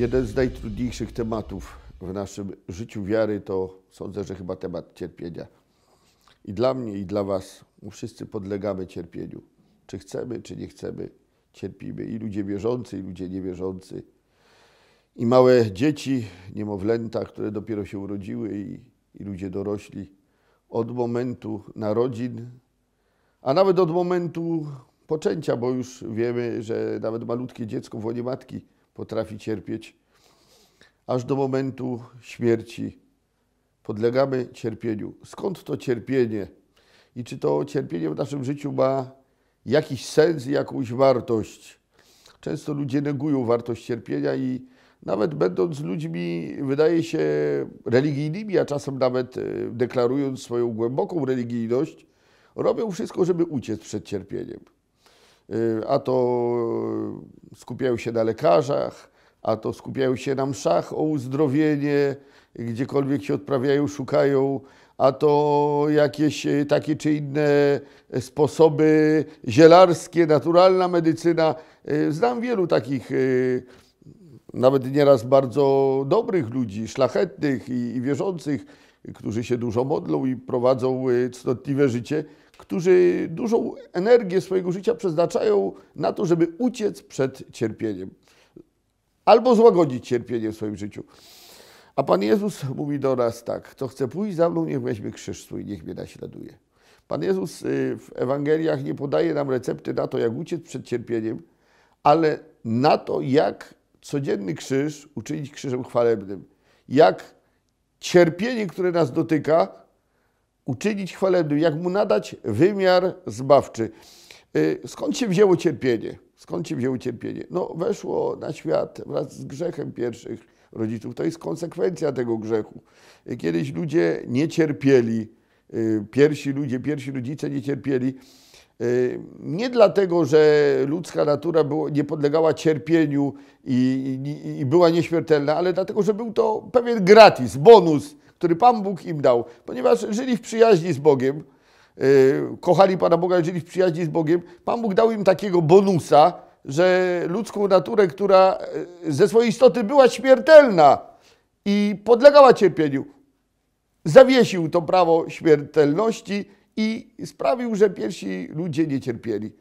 Jeden z najtrudniejszych tematów w naszym życiu wiary to sądzę, że chyba temat cierpienia. I dla mnie, i dla Was, wszyscy podlegamy cierpieniu. Czy chcemy, czy nie chcemy, cierpimy. I ludzie wierzący, i ludzie niewierzący. I małe dzieci, niemowlęta, które dopiero się urodziły, i, i ludzie dorośli. Od momentu narodzin, a nawet od momentu poczęcia, bo już wiemy, że nawet malutkie dziecko w łonie matki potrafi cierpieć, aż do momentu śmierci podlegamy cierpieniu. Skąd to cierpienie? I czy to cierpienie w naszym życiu ma jakiś sens i jakąś wartość? Często ludzie negują wartość cierpienia i nawet będąc ludźmi, wydaje się, religijnymi, a czasem nawet e, deklarując swoją głęboką religijność, robią wszystko, żeby uciec przed cierpieniem. Y, a to skupiają się na lekarzach, a to skupiają się na mszach o uzdrowienie, gdziekolwiek się odprawiają, szukają, a to jakieś y, takie czy inne sposoby zielarskie, naturalna medycyna. Y, znam wielu takich nawet nieraz bardzo dobrych ludzi, szlachetnych i, i wierzących, którzy się dużo modlą i prowadzą y, cnotliwe życie, którzy dużą energię swojego życia przeznaczają na to, żeby uciec przed cierpieniem albo złagodzić cierpienie w swoim życiu. A Pan Jezus mówi do nas tak: kto chce pójść za mną, niech weźmie krzyż swój, niech mnie naśladuje. Pan Jezus y, w Ewangeliach nie podaje nam recepty na to, jak uciec przed cierpieniem, ale na to, jak codzienny krzyż uczynić krzyżem chwalebnym, jak cierpienie, które nas dotyka, uczynić chwalebnym, jak mu nadać wymiar zbawczy. Y, skąd się wzięło cierpienie? Skąd się wzięło cierpienie? No, weszło na świat wraz z grzechem pierwszych rodziców. To jest konsekwencja tego grzechu. Y, kiedyś ludzie nie cierpieli, y, pierwsi ludzie, pierwsi rodzice nie cierpieli. Y, nie dlatego, że ludzka natura było, nie podlegała cierpieniu i, i, i, była nieśmiertelna, ale dlatego, że był to pewien gratis, bonus, który Pan Bóg im dał, ponieważ żyli w przyjaźni z Bogiem, y, kochali Pana Boga, żyli w przyjaźni z Bogiem. Pan Bóg dał im takiego bonusa, że ludzką naturę, która y, ze swojej istoty była śmiertelna i podlegała cierpieniu, zawiesił to prawo śmiertelności i sprawił, że pierwsi ludzie nie cierpieli.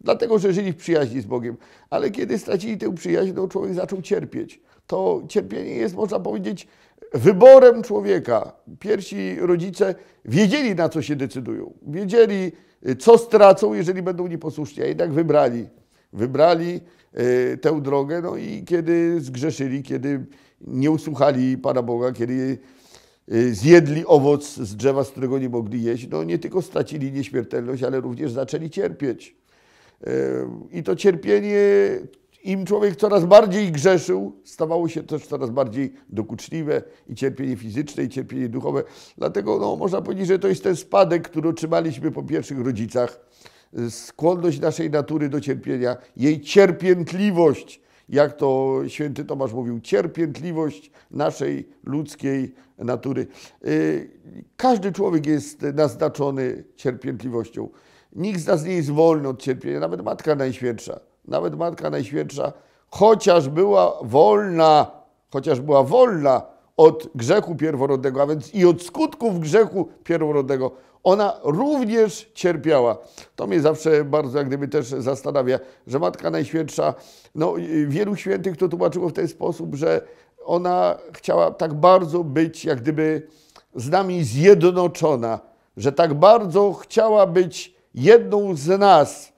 Dlatego, że żyli w przyjaźni z Bogiem. Ale kiedy stracili tę przyjaźń, to no, człowiek zaczął cierpieć. To cierpienie jest, można powiedzieć, wyborem człowieka. Pierwsi rodzice wiedzieli, na co się decydują. Wiedzieli, co stracą, jeżeli będą nieposłuszni, a jednak wybrali. Wybrali y, tę drogę, no i kiedy zgrzeszyli, kiedy nie usłuchali Pana Boga, kiedy Y, zjedli owoc z drzewa, z którego nie mogli jeść, no nie tylko stracili nieśmiertelność, ale również zaczęli cierpieć. Y, I to cierpienie, im człowiek coraz bardziej grzeszył, stawało się też coraz bardziej dokuczliwe i cierpienie fizyczne, i cierpienie duchowe. Dlatego no, można powiedzieć, że to jest ten spadek, który otrzymaliśmy po pierwszych rodzicach, y, skłonność naszej natury do cierpienia, jej cierpiętliwość jak to święty Tomasz mówił, cierpiętliwość naszej ludzkiej natury. Y, każdy człowiek jest naznaczony cierpiętliwością. Nikt z nas nie jest wolny od cierpienia, nawet Matka Najświętsza. Nawet Matka Najświętsza, chociaż była wolna, chociaż była wolna od grzechu pierworodnego, a więc i od skutków grzechu pierworodnego, ona również cierpiała. To mnie zawsze bardzo jak gdyby też zastanawia, że Matka Najświętsza, no wielu świętych to tłumaczyło w ten sposób, że ona chciała tak bardzo być jak gdyby z nami zjednoczona, że tak bardzo chciała być jedną z nas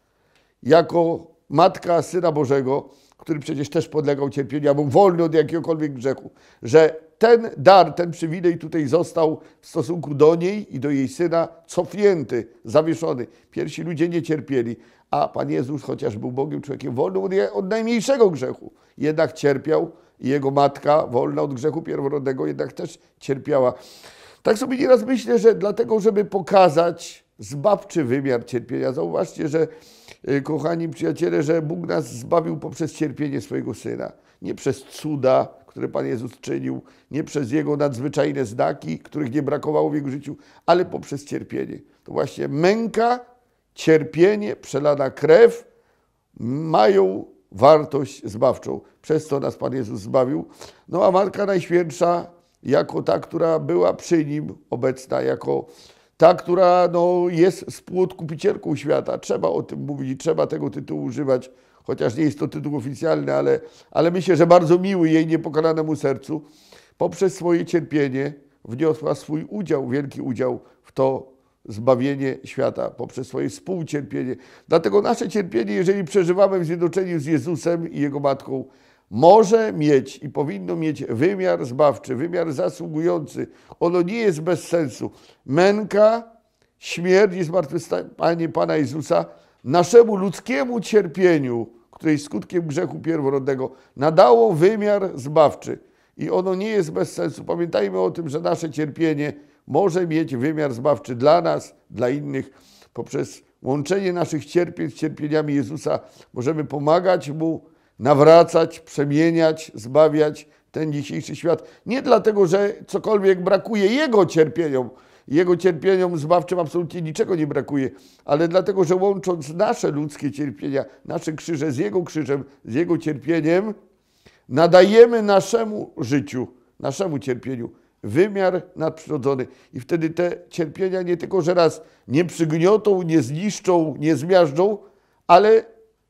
jako Matka Syna Bożego, który przecież też podlegał cierpieniu, a był wolny od jakiegokolwiek grzechu, że ten dar, ten przywilej tutaj został w stosunku do niej i do jej syna cofnięty, zawieszony. Pierwsi ludzie nie cierpieli, a Pan Jezus, chociaż był Bogiem, człowiekiem wolnym od, od najmniejszego grzechu, jednak cierpiał i jego matka, wolna od grzechu pierworodnego, jednak też cierpiała. Tak sobie nieraz myślę, że dlatego, żeby pokazać, zbawczy wymiar cierpienia. Zauważcie, że y, kochani przyjaciele, że Bóg nas zbawił poprzez cierpienie swojego Syna. Nie przez cuda, które Pan Jezus czynił, nie przez Jego nadzwyczajne znaki, których nie brakowało w Jego życiu, ale poprzez cierpienie. To właśnie męka, cierpienie, przelana krew mają wartość zbawczą. Przez to nas Pan Jezus zbawił. No a Matka Najświętsza, jako ta, która była przy Nim obecna, jako ta, która no, jest spółodkupicielką świata. Trzeba o tym mówić, trzeba tego tytułu używać, chociaż nie jest to tytuł oficjalny, ale, ale myślę, że bardzo miły jej niepokalanemu sercu. Poprzez swoje cierpienie wniosła swój udział, wielki udział w to zbawienie świata, poprzez swoje współcierpienie. Dlatego nasze cierpienie, jeżeli przeżywamy w zjednoczeniu z Jezusem i Jego Matką, może mieć i powinno mieć wymiar zbawczy, wymiar zasługujący. Ono nie jest bez sensu. Męka, śmierć i zmartwychwstanie Pana Jezusa naszemu ludzkiemu cierpieniu, której skutkiem grzechu pierworodnego, nadało wymiar zbawczy. I ono nie jest bez sensu. Pamiętajmy o tym, że nasze cierpienie może mieć wymiar zbawczy dla nas, dla innych. Poprzez łączenie naszych cierpień z cierpieniami Jezusa możemy pomagać Mu nawracać, przemieniać, zbawiać ten dzisiejszy świat. Nie dlatego, że cokolwiek brakuje Jego cierpieniom, Jego cierpieniom zbawczym absolutnie niczego nie brakuje, ale dlatego, że łącząc nasze ludzkie cierpienia, nasze krzyże z Jego krzyżem, z Jego cierpieniem, nadajemy naszemu życiu, naszemu cierpieniu wymiar nadprzyrodzony. I wtedy te cierpienia nie tylko, że raz nie przygniotą, nie zniszczą, nie zmiażdżą, ale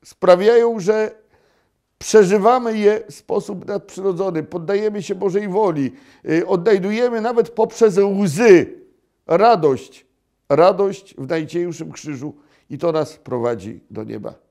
sprawiają, że Przeżywamy je w sposób nadprzyrodzony, poddajemy się Bożej woli, y, odnajdujemy nawet poprzez łzy radość, radość w najcięższym krzyżu i to nas prowadzi do nieba.